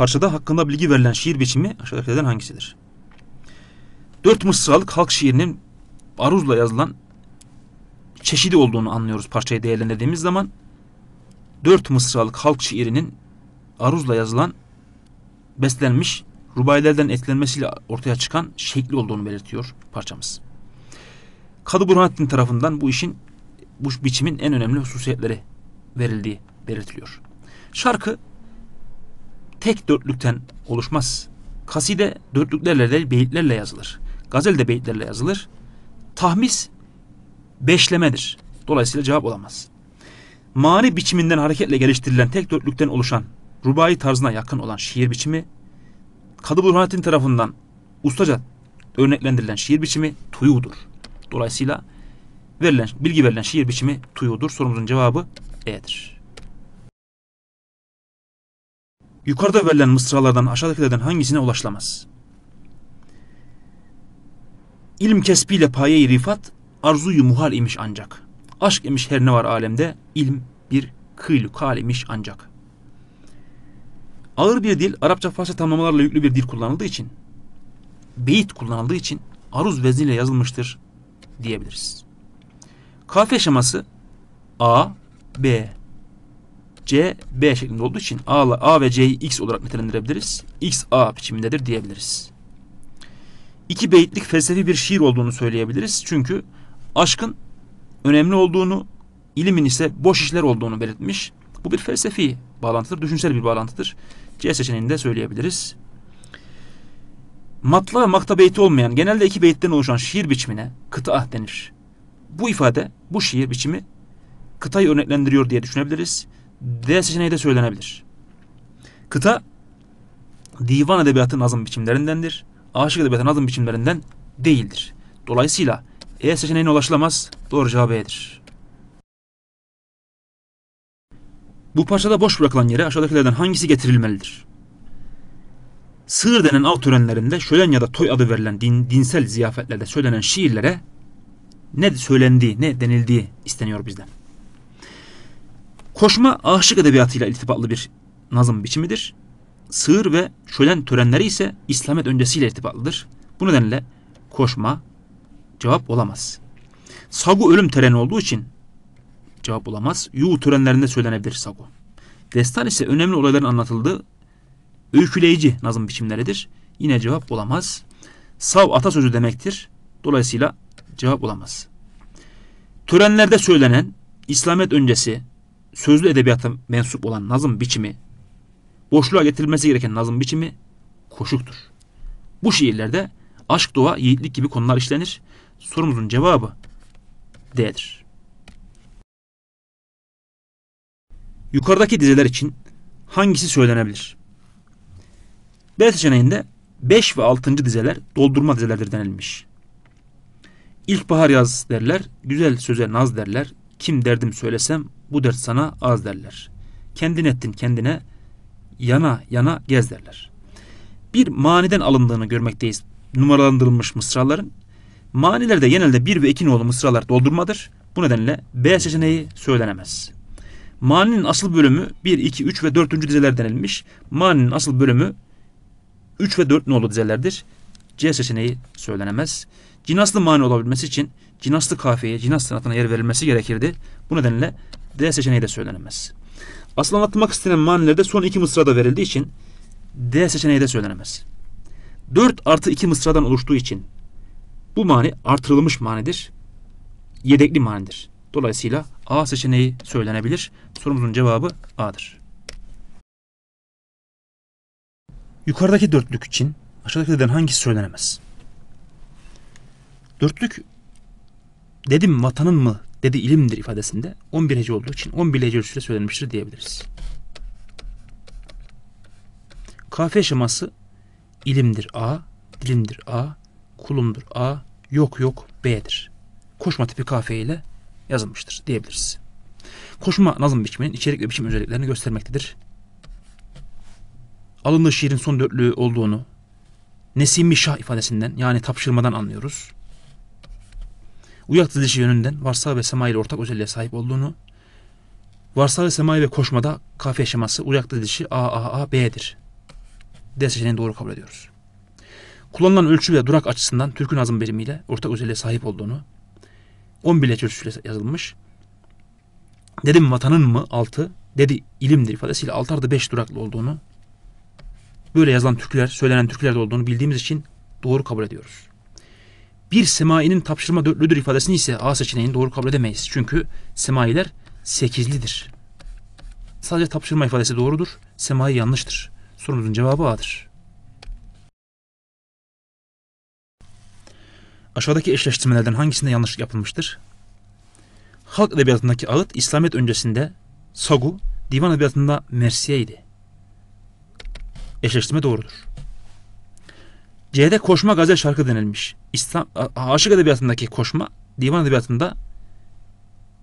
Parçada hakkında bilgi verilen şiir biçimi aşağıdakilerden hangisidir? Dört mısralık halk şiirinin aruzla yazılan çeşidi olduğunu anlıyoruz parçayı değerlendirdiğimiz zaman. Dört mısralık halk şiirinin aruzla yazılan beslenmiş rubaylerden etkilenmesiyle ortaya çıkan şekli olduğunu belirtiyor parçamız. Kadı Burhanettin tarafından bu işin bu biçimin en önemli hususiyetleri verildiği belirtiliyor. Şarkı tek dörtlükten oluşmaz. Kaside dörtlüklerle değil beyitlerle yazılır. Gazel de beyitlerle yazılır. Tahmis beşlemedir. Dolayısıyla cevap olamaz. Mani biçiminden hareketle geliştirilen tek dörtlükten oluşan rubai tarzına yakın olan şiir biçimi, Kadı Burhanettin tarafından ustaca örneklendirilen şiir biçimi tuyudur. Dolayısıyla verilen, bilgi verilen şiir biçimi tuyudur. Sorumuzun cevabı E'dir yukarıda verilen mısralardan aşağıdakilerden hangisine ulaşılamaz? İlm kesbiyle paye-i rifat arzuyu muhal imiş ancak. Aşk imiş her ne var alemde ilm bir kıylü kal imiş ancak. Ağır bir dil Arapça Farsça tamlamalarla yüklü bir dil kullanıldığı için beyit kullanıldığı için aruz vezniyle yazılmıştır diyebiliriz. Kafiye şeması A, B, C, B şeklinde olduğu için A, A ve C'yi X olarak nitelendirebiliriz. X, A biçimindedir diyebiliriz. İki beyitlik felsefi bir şiir olduğunu söyleyebiliriz. Çünkü aşkın önemli olduğunu, ilimin ise boş işler olduğunu belirtmiş. Bu bir felsefi bağlantıdır, düşünsel bir bağlantıdır. C seçeneğini de söyleyebiliriz. Matla ve makta beyti olmayan, genelde iki beyitten oluşan şiir biçimine kıta denir. Bu ifade, bu şiir biçimi kıtayı örneklendiriyor diye düşünebiliriz. D seçeneği de söylenebilir. Kıta divan edebiyatı nazım biçimlerindendir. Aşık edebiyatı nazım biçimlerinden değildir. Dolayısıyla E seçeneğine ulaşılamaz. Doğru cevap E'dir. Bu parçada boş bırakılan yere aşağıdakilerden hangisi getirilmelidir? Sığır denen av törenlerinde şölen ya da toy adı verilen din, dinsel ziyafetlerde söylenen şiirlere ne söylendiği, ne denildiği isteniyor bizden. Koşma aşık edebiyatıyla irtibatlı bir nazım biçimidir. Sığır ve şölen törenleri ise İslamet öncesiyle irtibatlıdır. Bu nedenle koşma cevap olamaz. Sagu ölüm töreni olduğu için cevap olamaz. Yuğu törenlerinde söylenebilir sagu. Destan ise önemli olayların anlatıldığı öyküleyici nazım biçimleridir. Yine cevap olamaz. Sav atasözü demektir. Dolayısıyla cevap olamaz. Törenlerde söylenen İslamet öncesi, sözlü edebiyata mensup olan nazım biçimi, boşluğa getirilmesi gereken nazım biçimi koşuktur. Bu şiirlerde aşk, doğa, yiğitlik gibi konular işlenir. Sorumuzun cevabı D'dir. Yukarıdaki dizeler için hangisi söylenebilir? B seçeneğinde 5 ve 6. dizeler doldurma dizelerdir denilmiş. İlkbahar yaz derler, güzel söze naz derler, kim derdim söylesem bu dert sana az derler. Kendin ettin kendine yana yana gez derler. Bir maniden alındığını görmekteyiz numaralandırılmış mısraların. Manilerde genelde bir ve iki nolu mısralar doldurmadır. Bu nedenle B seçeneği söylenemez. Maninin asıl bölümü 1, 2, 3 ve 4. dizeler denilmiş. Maninin asıl bölümü 3 ve 4 nolu dizelerdir. C seçeneği söylenemez. Cinaslı mani olabilmesi için cinaslı kafiyeye, cinas sanatına yer verilmesi gerekirdi. Bu nedenle D seçeneği de söylenemez. Asıl anlatmak istenen manilerde son iki mısrada verildiği için D seçeneği de söylenemez. 4 artı 2 mısradan oluştuğu için bu mani artırılmış manidir. Yedekli manidir. Dolayısıyla A seçeneği söylenebilir. Sorumuzun cevabı A'dır. Yukarıdaki dörtlük için aşağıdakilerden hangisi söylenemez? Dörtlük dedim vatanın mı dedi ilimdir ifadesinde 11 hece olduğu için 11 hece ölçüde söylenmiştir diyebiliriz. Kafiye şeması ilimdir A, dilimdir A, kulumdur A, yok yok B'dir. Koşma tipi kafiye ile yazılmıştır diyebiliriz. Koşma nazım biçiminin içerik ve biçim özelliklerini göstermektedir. Alındığı şiirin son dörtlüğü olduğunu Nesimi Şah ifadesinden yani tapşırmadan anlıyoruz uyak dizilişi yönünden varsa ve Semai ile ortak özelliğe sahip olduğunu, varsa ve Semai ve koşmada kafiye şeması uyak dizilişi A B'dir. D seçeneğini doğru kabul ediyoruz. Kullanılan ölçü ve durak açısından türkün azım birimiyle ortak özelliğe sahip olduğunu, 11 leç ölçüsüyle yazılmış, dedim vatanın mı 6, dedi ilimdir ifadesiyle altarda 5 duraklı olduğunu, böyle yazılan türküler, söylenen türkülerde olduğunu bildiğimiz için doğru kabul ediyoruz bir semainin tapşırma dörtlüdür ifadesini ise A seçeneğini doğru kabul edemeyiz. Çünkü semailer sekizlidir. Sadece tapşırma ifadesi doğrudur. Semai yanlıştır. Sorumuzun cevabı A'dır. Aşağıdaki eşleştirmelerden hangisinde yanlış yapılmıştır? Halk edebiyatındaki ağıt İslamiyet öncesinde sagu, divan edebiyatında mersiyeydi. Eşleştirme doğrudur. C'de koşma gazel şarkı denilmiş. İslam aşık edebiyatındaki koşma divan edebiyatında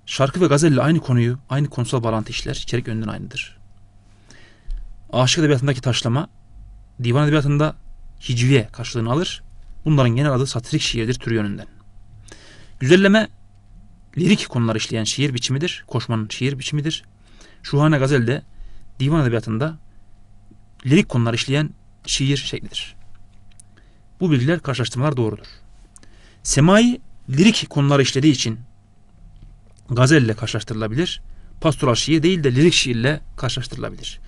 şarkı ve gazelle aynı konuyu, aynı konusal bağlantı işler. içerik önünden aynıdır. Aşık edebiyatındaki taşlama divan edebiyatında hicviye karşılığını alır. Bunların genel adı satirik şiirdir türü yönünden. Güzelleme lirik konular işleyen şiir biçimidir. Koşmanın şiir biçimidir. Şuhane gazel de divan edebiyatında lirik konular işleyen şiir şeklidir. Bu bilgiler karşılaştırmalar doğrudur. Semai lirik konuları işlediği için gazelle karşılaştırılabilir. Pastoral şiir değil de lirik şiirle karşılaştırılabilir.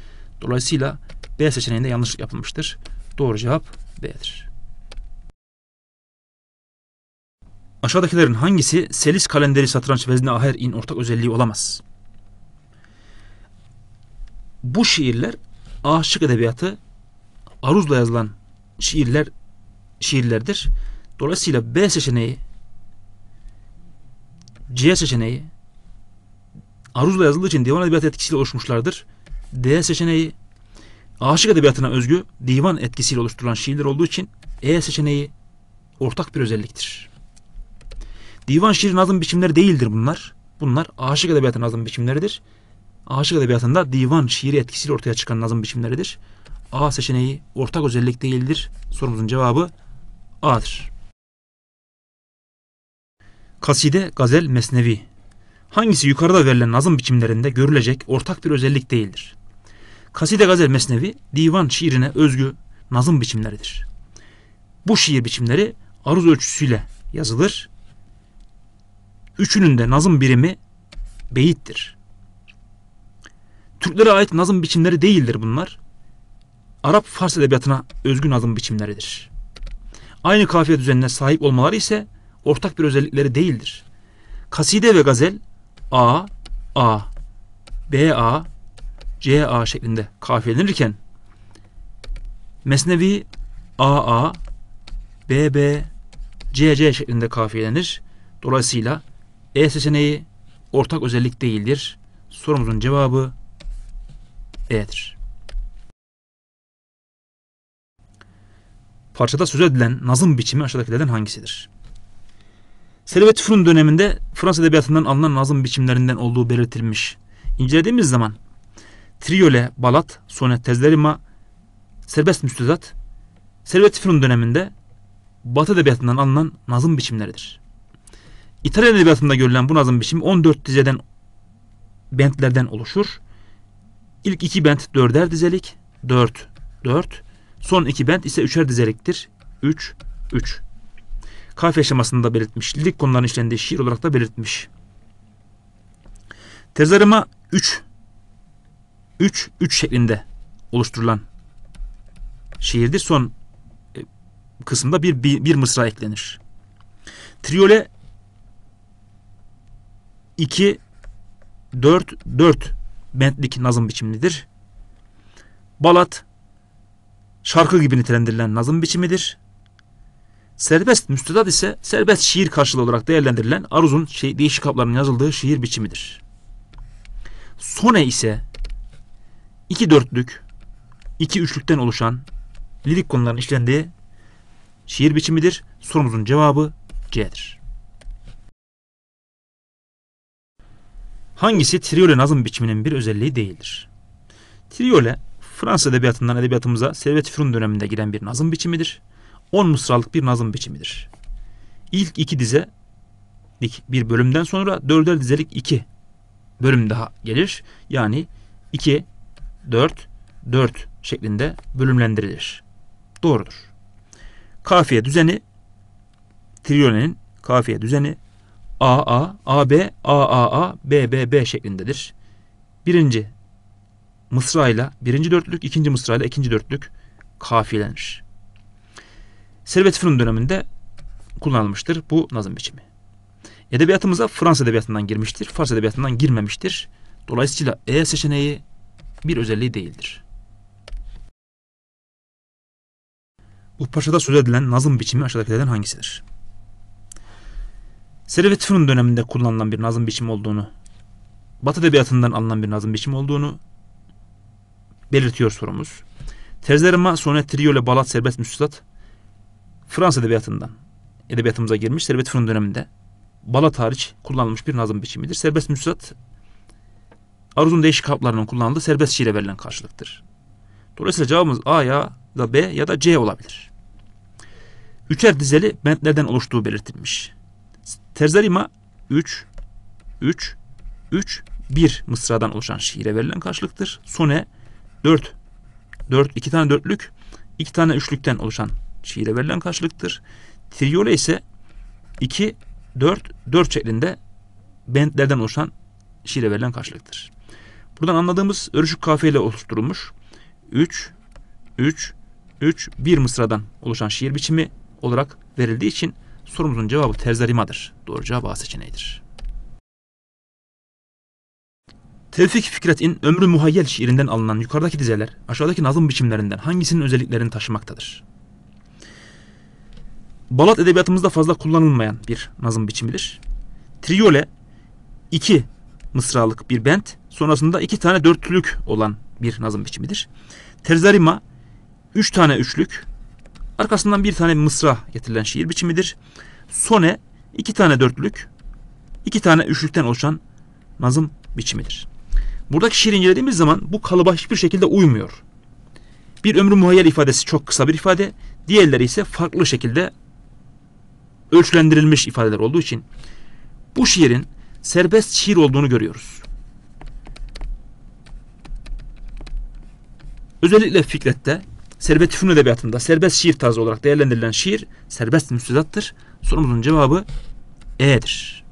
Dolayısıyla B seçeneğinde yanlışlık yapılmıştır. Doğru cevap B'dir. Aşağıdakilerin hangisi selis kalenderi satranç vezne aher in ortak özelliği olamaz? Bu şiirler aşık edebiyatı aruzla yazılan şiirler şiirlerdir. Dolayısıyla B seçeneği, C seçeneği aruzla yazıldığı için divan edebiyatı etkisiyle oluşmuşlardır. D seçeneği aşık edebiyatına özgü divan etkisiyle oluşturulan şiirler olduğu için E seçeneği ortak bir özelliktir. Divan şiiri nazım biçimleri değildir bunlar. Bunlar aşık edebiyatı nazım biçimleridir. Aşık edebiyatında divan şiiri etkisiyle ortaya çıkan nazım biçimleridir. A seçeneği ortak özellik değildir. Sorumuzun cevabı A'dır. Kaside, gazel, mesnevi. Hangisi yukarıda verilen nazım biçimlerinde görülecek ortak bir özellik değildir. Kaside, gazel, mesnevi divan şiirine özgü nazım biçimleridir. Bu şiir biçimleri aruz ölçüsüyle yazılır. Üçünün de nazım birimi beyittir. Türklere ait nazım biçimleri değildir bunlar. Arap Fars edebiyatına özgü nazım biçimleridir. Aynı kafiye düzenine sahip olmaları ise ortak bir özellikleri değildir. Kaside ve gazel A, A, B, A, C, A şeklinde kafiyelenirken Mesnevi A, A, B, B, C, C şeklinde kafiyelenir. Dolayısıyla E seçeneği ortak özellik değildir. Sorumuzun cevabı E'dir. Parçada söz edilen nazım biçimi aşağıdakilerden hangisidir? Servet Fünun döneminde Fransız edebiyatından alınan nazım biçimlerinden olduğu belirtilmiş. İncelediğimiz zaman triole, balat, sonet tezlerima, serbest müstüzat, Servet Fünun döneminde Batı edebiyatından alınan nazım biçimleridir. İtalyan edebiyatında görülen bu nazım biçimi 14 dizeden bentlerden oluşur. İlk iki bent dörder dizelik, 4 dört. Son iki bent ise üçer dizeliktir. 3, 3. Kafiye aşamasında belirtmiş. Lirik konuların işlendiği şiir olarak da belirtmiş. Tezarıma 3, 3, 3 şeklinde oluşturulan şiirdir. Son e, kısımda bir, bir, bir mısra eklenir. Triole 2, 4, 4 bentlik nazım biçimlidir. Balat şarkı gibi nitelendirilen nazım biçimidir. Serbest müstedat ise serbest şiir karşılığı olarak değerlendirilen aruzun şey, değişik kaplarının yazıldığı şiir biçimidir. Sone ise iki dörtlük, iki üçlükten oluşan lirik konuların işlendiği şiir biçimidir. Sorumuzun cevabı C'dir. Hangisi triyole nazım biçiminin bir özelliği değildir? Triyole Fransız edebiyatından edebiyatımıza Servet Fünun döneminde giren bir nazım biçimidir. 10 mısralık bir nazım biçimidir. İlk iki dize bir bölümden sonra dörder dizelik iki bölüm daha gelir. Yani iki dört dört şeklinde bölümlendirilir. Doğrudur. Kafiye düzeni Triyone'nin kafiye düzeni A A A A A B A B B B şeklindedir. Birinci mısrayla birinci dörtlük, ikinci mısrayla ikinci dörtlük kafiyelenir. Servet Fırın döneminde kullanılmıştır bu nazım biçimi. Edebiyatımıza Fransız edebiyatından girmiştir, Fars edebiyatından girmemiştir. Dolayısıyla E seçeneği bir özelliği değildir. Bu paşada söz edilen nazım biçimi aşağıdakilerden hangisidir? Servet Fırın döneminde kullanılan bir nazım biçimi olduğunu, Batı edebiyatından alınan bir nazım biçimi olduğunu belirtiyor sorumuz. Terzlerima sonra trio ile balat serbest müstüslat Fransız edebiyatından edebiyatımıza girmiş serbest Fırın döneminde balat hariç kullanılmış bir nazım biçimidir. Serbest müstüslat aruzun değişik kaplarının kullanıldığı serbest şiire verilen karşılıktır. Dolayısıyla cevabımız A ya da B ya da C olabilir. Üçer dizeli bentlerden oluştuğu belirtilmiş. Terzerima 3, 3, 3, 1 mısradan oluşan şiire verilen karşılıktır. Sone 4 4 2 tane dörtlük, 2 tane üçlükten oluşan şiire verilen karşılıktır. Triyole ise 2 4 4 şeklinde bentlerden oluşan şiire verilen karşılıktır. Buradan anladığımız örüşük kafiyeyle oluşturulmuş 3 3 3 bir mısradan oluşan şiir biçimi olarak verildiği için sorumuzun cevabı terzarimadır. Doğru cevap A seçeneğidir. Tevfik Fikret'in Ömrü Muhayyel şiirinden alınan yukarıdaki dizeler aşağıdaki nazım biçimlerinden hangisinin özelliklerini taşımaktadır? Balat edebiyatımızda fazla kullanılmayan bir nazım biçimidir. Triole, iki mısralık bir bent sonrasında iki tane dörtlülük olan bir nazım biçimidir. Terzarima üç tane üçlük arkasından bir tane mısra getirilen şiir biçimidir. Sone iki tane dörtlük iki tane üçlükten oluşan nazım biçimidir. Buradaki şiir incelediğimiz zaman bu kalıba hiçbir şekilde uymuyor. Bir ömrü muhayyel ifadesi çok kısa bir ifade. Diğerleri ise farklı şekilde ölçülendirilmiş ifadeler olduğu için bu şiirin serbest şiir olduğunu görüyoruz. Özellikle Fikret'te Serbest Fünun Edebiyatı'nda serbest şiir tarzı olarak değerlendirilen şiir serbest müstezattır. Sorumuzun cevabı E'dir.